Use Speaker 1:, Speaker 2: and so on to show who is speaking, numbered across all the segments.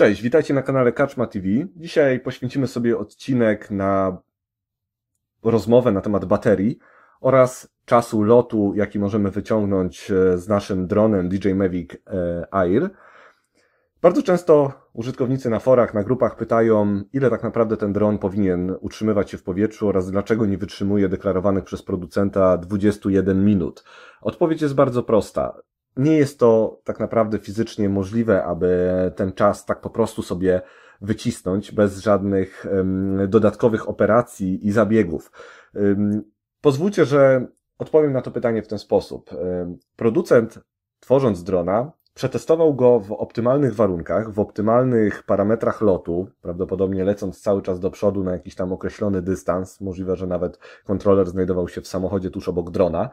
Speaker 1: Cześć, witajcie na kanale Kaczma TV. Dzisiaj poświęcimy sobie odcinek na rozmowę na temat baterii oraz czasu lotu, jaki możemy wyciągnąć e, z naszym dronem DJ Mavic e, Air. Bardzo często użytkownicy na forach, na grupach pytają, ile tak naprawdę ten dron powinien utrzymywać się w powietrzu oraz dlaczego nie wytrzymuje deklarowanych przez producenta 21 minut. Odpowiedź jest bardzo prosta nie jest to tak naprawdę fizycznie możliwe, aby ten czas tak po prostu sobie wycisnąć bez żadnych dodatkowych operacji i zabiegów. Pozwólcie, że odpowiem na to pytanie w ten sposób. Producent, tworząc drona, przetestował go w optymalnych warunkach, w optymalnych parametrach lotu, prawdopodobnie lecąc cały czas do przodu na jakiś tam określony dystans. Możliwe, że nawet kontroler znajdował się w samochodzie tuż obok drona.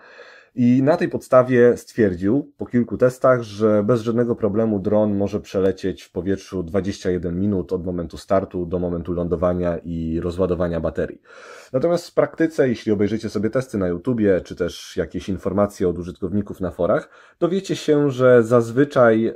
Speaker 1: I na tej podstawie stwierdził po kilku testach, że bez żadnego problemu dron może przelecieć w powietrzu 21 minut od momentu startu do momentu lądowania i rozładowania baterii. Natomiast w praktyce, jeśli obejrzycie sobie testy na YouTubie, czy też jakieś informacje od użytkowników na forach, dowiecie się, że zazwyczaj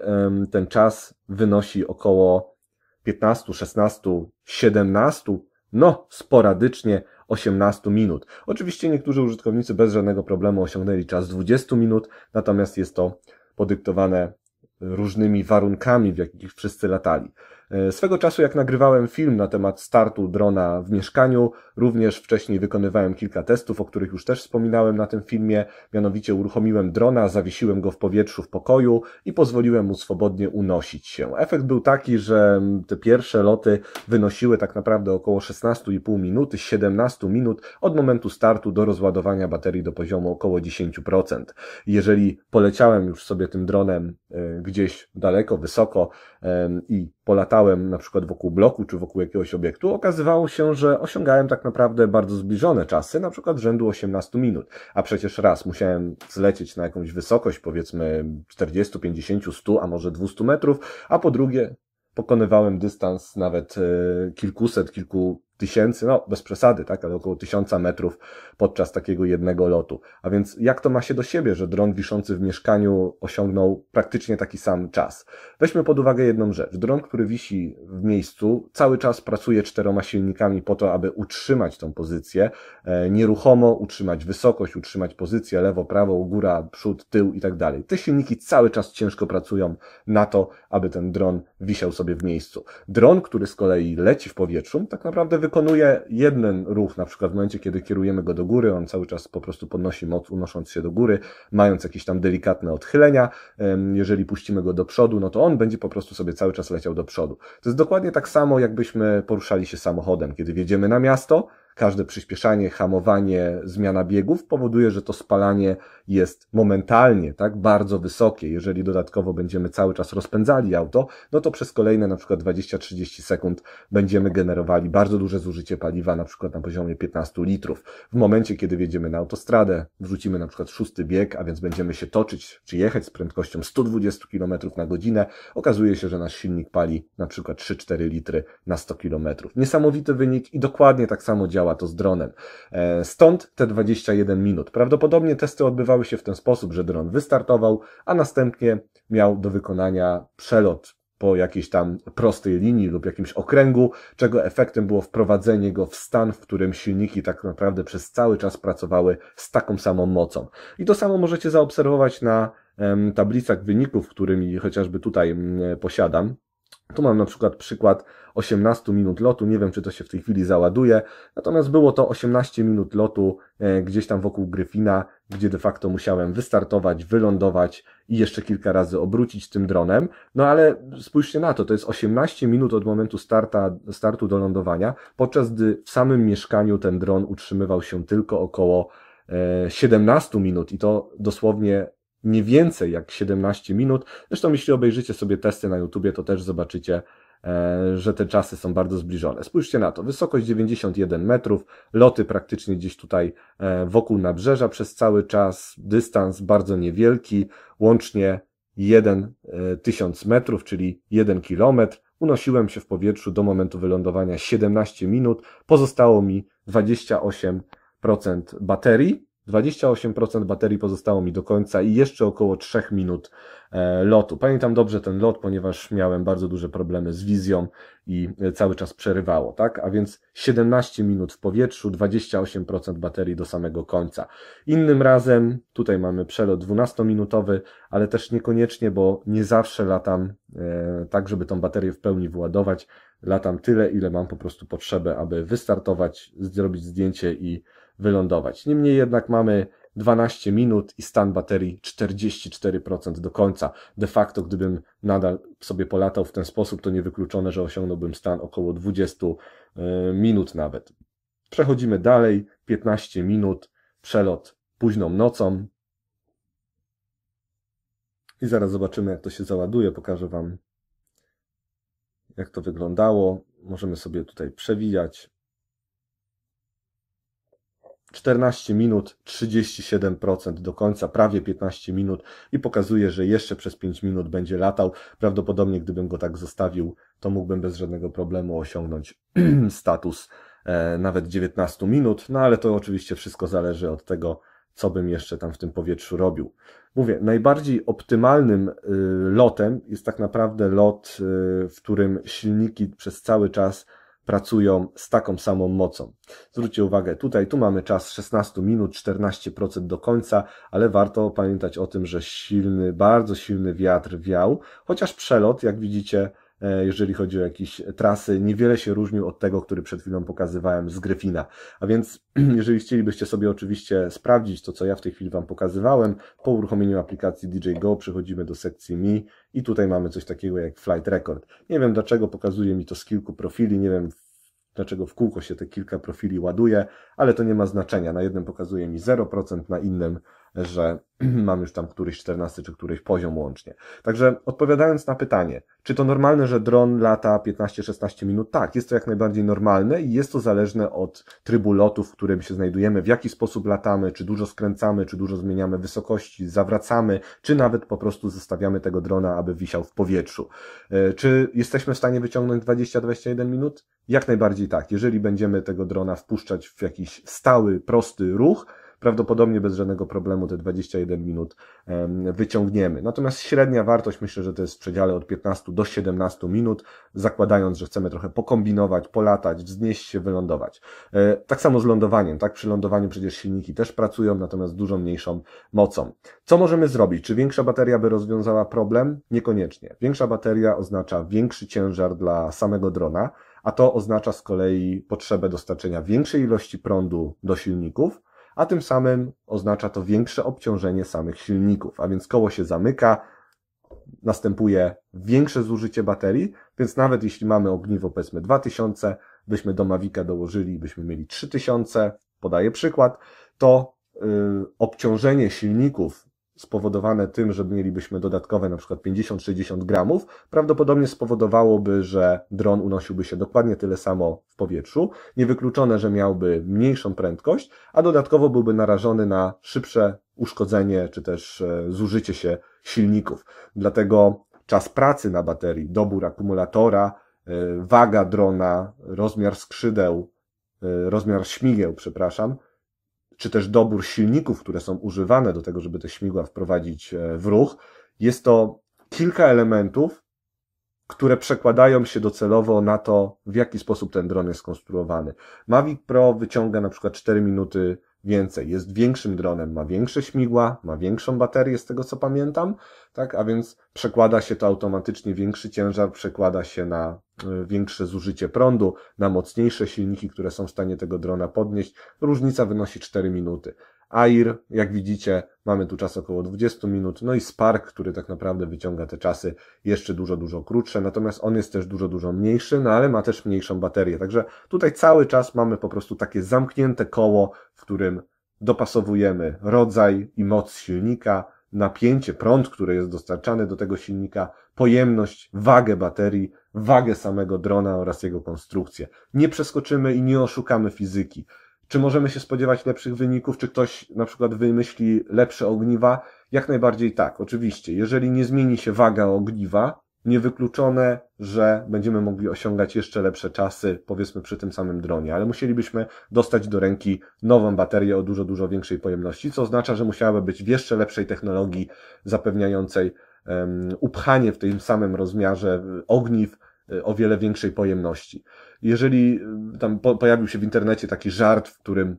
Speaker 1: ten czas wynosi około 15, 16, 17, no sporadycznie 18 minut. Oczywiście niektórzy użytkownicy bez żadnego problemu osiągnęli czas 20 minut, natomiast jest to podyktowane różnymi warunkami, w jakich wszyscy latali. E, swego czasu, jak nagrywałem film na temat startu drona w mieszkaniu, również wcześniej wykonywałem kilka testów, o których już też wspominałem na tym filmie. Mianowicie uruchomiłem drona, zawiesiłem go w powietrzu w pokoju i pozwoliłem mu swobodnie unosić się. Efekt był taki, że te pierwsze loty wynosiły tak naprawdę około 16,5 minuty, 17 minut od momentu startu do rozładowania baterii do poziomu około 10%. Jeżeli poleciałem już sobie tym dronem e, gdzieś daleko, wysoko e, i polatałem na przykład wokół bloku czy wokół jakiegoś obiektu, okazywało się, że osiągałem tak naprawdę bardzo zbliżone czasy, na przykład rzędu 18 minut. A przecież raz musiałem zlecieć na jakąś wysokość, powiedzmy 40, 50, 100, a może 200 metrów, a po drugie pokonywałem dystans nawet e, kilkuset, kilku tysięcy, no bez przesady, tak, ale około tysiąca metrów podczas takiego jednego lotu. A więc jak to ma się do siebie, że dron wiszący w mieszkaniu osiągnął praktycznie taki sam czas? Weźmy pod uwagę jedną rzecz. Dron, który wisi w miejscu, cały czas pracuje czteroma silnikami po to, aby utrzymać tą pozycję e, nieruchomo, utrzymać wysokość, utrzymać pozycję lewo, prawo, góra, przód, tył i tak dalej. Te silniki cały czas ciężko pracują na to, aby ten dron wisiał sobie w miejscu. Dron, który z kolei leci w powietrzu, tak naprawdę wykonuje wykonuje jeden ruch, na przykład w momencie, kiedy kierujemy go do góry, on cały czas po prostu podnosi moc, unosząc się do góry, mając jakieś tam delikatne odchylenia. Jeżeli puścimy go do przodu, no to on będzie po prostu sobie cały czas leciał do przodu. To jest dokładnie tak samo, jakbyśmy poruszali się samochodem. Kiedy wjedziemy na miasto, każde przyspieszanie, hamowanie, zmiana biegów powoduje, że to spalanie jest momentalnie tak bardzo wysokie. Jeżeli dodatkowo będziemy cały czas rozpędzali auto, no to przez kolejne na przykład 20-30 sekund będziemy generowali bardzo duże zużycie paliwa, na przykład na poziomie 15 litrów. W momencie, kiedy wjedziemy na autostradę, wrzucimy na przykład szósty bieg, a więc będziemy się toczyć czy jechać z prędkością 120 km na godzinę, okazuje się, że nasz silnik pali na przykład 3-4 litry na 100 km. Niesamowity wynik i dokładnie tak samo działa to z dronem. E, stąd te 21 minut. Prawdopodobnie testy odbywały się w ten sposób, że dron wystartował, a następnie miał do wykonania przelot po jakiejś tam prostej linii lub jakimś okręgu, czego efektem było wprowadzenie go w stan, w którym silniki tak naprawdę przez cały czas pracowały z taką samą mocą. I to samo możecie zaobserwować na tablicach wyników, którymi chociażby tutaj mm, posiadam. Tu mam na przykład przykład 18 minut lotu, nie wiem czy to się w tej chwili załaduje, natomiast było to 18 minut lotu e, gdzieś tam wokół Gryfina, gdzie de facto musiałem wystartować, wylądować i jeszcze kilka razy obrócić tym dronem. No ale spójrzcie na to, to jest 18 minut od momentu starta, startu do lądowania, podczas gdy w samym mieszkaniu ten dron utrzymywał się tylko około 17 e, minut i to dosłownie nie więcej jak 17 minut. Zresztą jeśli obejrzycie sobie testy na YouTubie, to też zobaczycie, e, że te czasy są bardzo zbliżone. Spójrzcie na to, wysokość 91 metrów, loty praktycznie gdzieś tutaj e, wokół nabrzeża przez cały czas, dystans bardzo niewielki, łącznie 1000 e, metrów, czyli 1 kilometr. Unosiłem się w powietrzu do momentu wylądowania 17 minut, pozostało mi 28% baterii, 28% baterii pozostało mi do końca i jeszcze około 3 minut e, lotu. Pamiętam dobrze ten lot, ponieważ miałem bardzo duże problemy z wizją i e, cały czas przerywało, tak? A więc 17 minut w powietrzu, 28% baterii do samego końca. Innym razem, tutaj mamy przelot 12-minutowy, ale też niekoniecznie, bo nie zawsze latam e, tak, żeby tą baterię w pełni wyładować. Latam tyle, ile mam po prostu potrzebę, aby wystartować, zrobić zdjęcie i wylądować. Niemniej jednak mamy 12 minut i stan baterii 44% do końca. De facto, gdybym nadal sobie polatał w ten sposób, to niewykluczone, że osiągnąłbym stan około 20 e, minut nawet. Przechodzimy dalej, 15 minut, przelot późną nocą. I zaraz zobaczymy, jak to się załaduje. Pokażę Wam, jak to wyglądało. Możemy sobie tutaj przewijać. 14 minut, 37% do końca, prawie 15 minut i pokazuje, że jeszcze przez 5 minut będzie latał. Prawdopodobnie gdybym go tak zostawił, to mógłbym bez żadnego problemu osiągnąć status e, nawet 19 minut, no ale to oczywiście wszystko zależy od tego, co bym jeszcze tam w tym powietrzu robił. Mówię, najbardziej optymalnym y, lotem jest tak naprawdę lot, y, w którym silniki przez cały czas pracują z taką samą mocą. Zwróćcie uwagę, tutaj tu mamy czas 16 minut, 14% do końca, ale warto pamiętać o tym, że silny, bardzo silny wiatr wiał, chociaż przelot, jak widzicie, E, jeżeli chodzi o jakieś trasy. Niewiele się różnił od tego, który przed chwilą pokazywałem z Gryfina. A więc, jeżeli chcielibyście sobie oczywiście sprawdzić to, co ja w tej chwili Wam pokazywałem, po uruchomieniu aplikacji DJ Go przechodzimy do sekcji Mi i tutaj mamy coś takiego jak Flight Record. Nie wiem dlaczego pokazuje mi to z kilku profili, nie wiem dlaczego w kółko się te kilka profili ładuje, ale to nie ma znaczenia. Na jednym pokazuje mi 0%, na innym że mam już tam któryś 14 czy któryś poziom łącznie. Także odpowiadając na pytanie, czy to normalne, że dron lata 15-16 minut? Tak, jest to jak najbardziej normalne i jest to zależne od trybu lotu, w którym się znajdujemy, w jaki sposób latamy, czy dużo skręcamy, czy dużo zmieniamy wysokości, zawracamy, czy nawet po prostu zostawiamy tego drona, aby wisiał w powietrzu. E, czy jesteśmy w stanie wyciągnąć 20-21 minut? Jak najbardziej tak. Jeżeli będziemy tego drona wpuszczać w jakiś stały, prosty ruch, prawdopodobnie bez żadnego problemu te 21 minut wyciągniemy. Natomiast średnia wartość myślę, że to jest w przedziale od 15 do 17 minut, zakładając, że chcemy trochę pokombinować, polatać, wznieść się, wylądować. E, tak samo z lądowaniem, tak? Przy lądowaniu przecież silniki też pracują, natomiast dużo mniejszą mocą. Co możemy zrobić? Czy większa bateria by rozwiązała problem? Niekoniecznie. Większa bateria oznacza większy ciężar dla samego drona, a to oznacza z kolei potrzebę dostarczenia większej ilości prądu do silników, a tym samym oznacza to większe obciążenie samych silników, a więc koło się zamyka, następuje większe zużycie baterii, więc nawet jeśli mamy ogniwo powiedzmy 2000, byśmy do Mavica dołożyli byśmy mieli 3000, podaję przykład, to yy, obciążenie silników spowodowane tym, że mielibyśmy dodatkowe na przykład 50-60 gramów, prawdopodobnie spowodowałoby, że dron unosiłby się dokładnie tyle samo w powietrzu, niewykluczone, że miałby mniejszą prędkość, a dodatkowo byłby narażony na szybsze uszkodzenie czy też e, zużycie się silników. Dlatego czas pracy na baterii, dobór akumulatora, e, waga drona, rozmiar skrzydeł, e, rozmiar śmigieł, przepraszam, czy też dobór silników, które są używane do tego, żeby te śmigła wprowadzić e, w ruch, jest to kilka elementów, które przekładają się docelowo na to, w jaki sposób ten dron jest skonstruowany. Mavic Pro wyciąga na przykład 4 minuty więcej. Jest większym dronem, ma większe śmigła, ma większą baterię z tego co pamiętam, tak? A więc przekłada się to automatycznie, większy ciężar przekłada się na y, większe zużycie prądu, na mocniejsze silniki, które są w stanie tego drona podnieść. Różnica wynosi 4 minuty. AIR, jak widzicie, mamy tu czas około 20 minut, no i Spark, który tak naprawdę wyciąga te czasy jeszcze dużo, dużo krótsze, natomiast on jest też dużo, dużo mniejszy, no ale ma też mniejszą baterię, także tutaj cały czas mamy po prostu takie zamknięte koło, w którym dopasowujemy rodzaj i moc silnika, napięcie, prąd, który jest dostarczany do tego silnika, pojemność, wagę baterii, wagę samego drona oraz jego konstrukcję. Nie przeskoczymy i nie oszukamy fizyki. Czy możemy się spodziewać lepszych wyników? Czy ktoś na przykład wymyśli lepsze ogniwa? Jak najbardziej tak, oczywiście. Jeżeli nie zmieni się waga ogniwa, niewykluczone, że będziemy mogli osiągać jeszcze lepsze czasy, powiedzmy przy tym samym dronie, ale musielibyśmy dostać do ręki nową baterię o dużo, dużo większej pojemności, co oznacza, że musiałaby być w jeszcze lepszej technologii zapewniającej um, upchanie w tym samym rozmiarze e, ogniw e, o wiele większej pojemności. Jeżeli e, tam po, pojawił się w internecie taki żart, w którym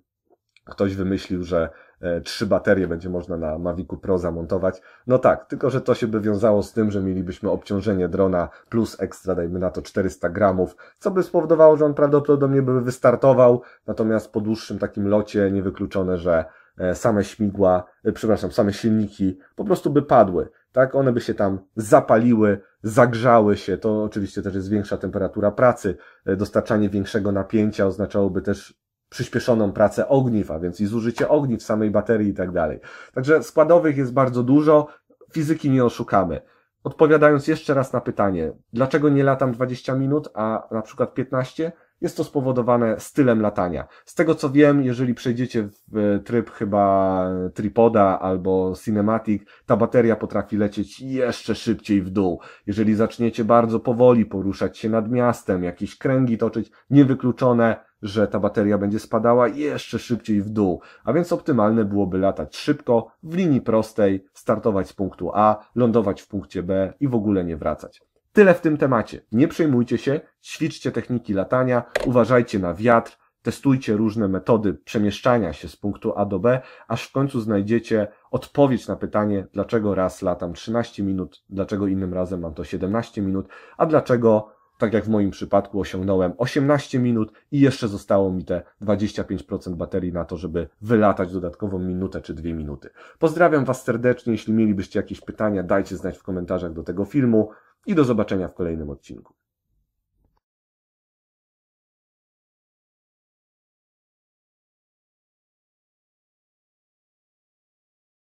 Speaker 1: ktoś wymyślił, że E, trzy baterie będzie można na Mavicu Pro zamontować. No tak, tylko że to się by wiązało z tym, że mielibyśmy obciążenie drona plus ekstra, dajmy na to 400 gramów, co by spowodowało, że on prawdopodobnie by wystartował, natomiast po dłuższym takim locie niewykluczone, że e, same śmigła, e, przepraszam, same silniki po prostu by padły, tak? One by się tam zapaliły, zagrzały się, to oczywiście też jest większa temperatura pracy, dostarczanie większego napięcia oznaczałoby też przyspieszoną pracę ogniw, a więc i zużycie ogniw samej baterii i tak dalej. Także składowych jest bardzo dużo, fizyki nie oszukamy. Odpowiadając jeszcze raz na pytanie, dlaczego nie latam 20 minut, a na przykład 15? Jest to spowodowane stylem latania. Z tego co wiem, jeżeli przejdziecie w tryb chyba tripoda albo cinematic, ta bateria potrafi lecieć jeszcze szybciej w dół. Jeżeli zaczniecie bardzo powoli poruszać się nad miastem, jakieś kręgi toczyć, niewykluczone, że ta bateria będzie spadała jeszcze szybciej w dół, a więc optymalne byłoby latać szybko, w linii prostej, startować z punktu A, lądować w punkcie B i w ogóle nie wracać. Tyle w tym temacie. Nie przejmujcie się, ćwiczcie techniki latania, uważajcie na wiatr, testujcie różne metody przemieszczania się z punktu A do B, aż w końcu znajdziecie odpowiedź na pytanie, dlaczego raz latam 13 minut, dlaczego innym razem mam to 17 minut, a dlaczego tak jak w moim przypadku, osiągnąłem 18 minut i jeszcze zostało mi te 25% baterii na to, żeby wylatać dodatkową minutę czy dwie minuty. Pozdrawiam Was serdecznie. Jeśli mielibyście jakieś pytania, dajcie znać w komentarzach do tego filmu i do zobaczenia w kolejnym odcinku.